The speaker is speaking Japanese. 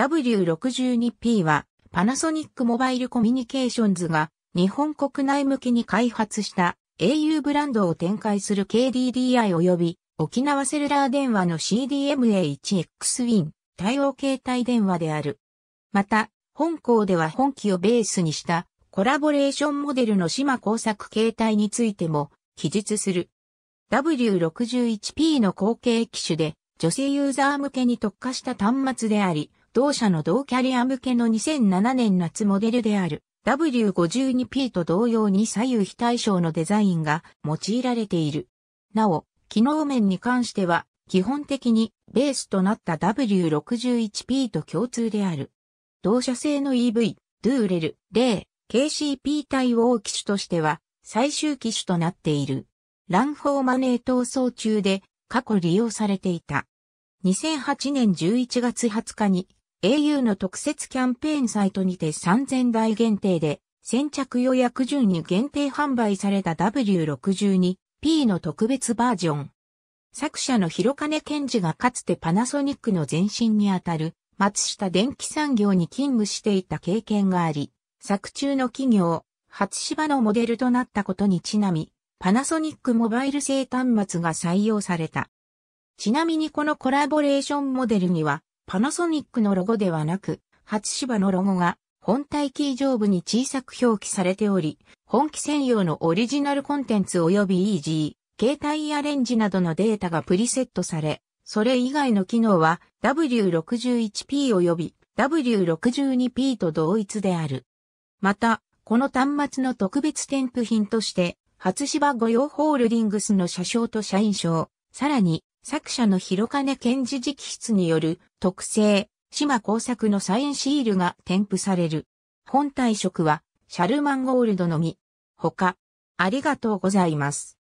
W62P はパナソニックモバイルコミュニケーションズが日本国内向けに開発した au ブランドを展開する KDDI 及び沖縄セルラー電話の CDMA1XWIN 対応携帯電話である。また、本校では本機をベースにしたコラボレーションモデルの島工作形態についても記述する。W61P の後継機種で女性ユーザー向けに特化した端末であり、同社の同キャリア向けの2007年夏モデルである W52P と同様に左右非対称のデザインが用いられている。なお、機能面に関しては、基本的にベースとなった W61P と共通である。同社製の EV、ドゥーレル、例、KCP 対応機種としては、最終機種となっている。乱ーマネー闘争中で過去利用されていた。2008年11月20日に au の特設キャンペーンサイトにて3000台限定で、先着予約順に限定販売された W62P の特別バージョン。作者の広金健二がかつてパナソニックの前身にあたる松下電機産業に勤務していた経験があり、作中の企業、初芝のモデルとなったことにちなみ、パナソニックモバイル製端末が採用された。ちなみにこのコラボレーションモデルには、パナソニックのロゴではなく、初芝のロゴが本体キー上部に小さく表記されており、本機専用のオリジナルコンテンツ及び EG、携帯アレンジなどのデータがプリセットされ、それ以外の機能は W61P 及び W62P と同一である。また、この端末の特別添付品として、初芝御用ホールディングスの車掌と社員証、さらに作者の広金健治直筆による特製、島工作のサインシールが添付される。本体色はシャルマンゴールドのみ。他、ありがとうございます。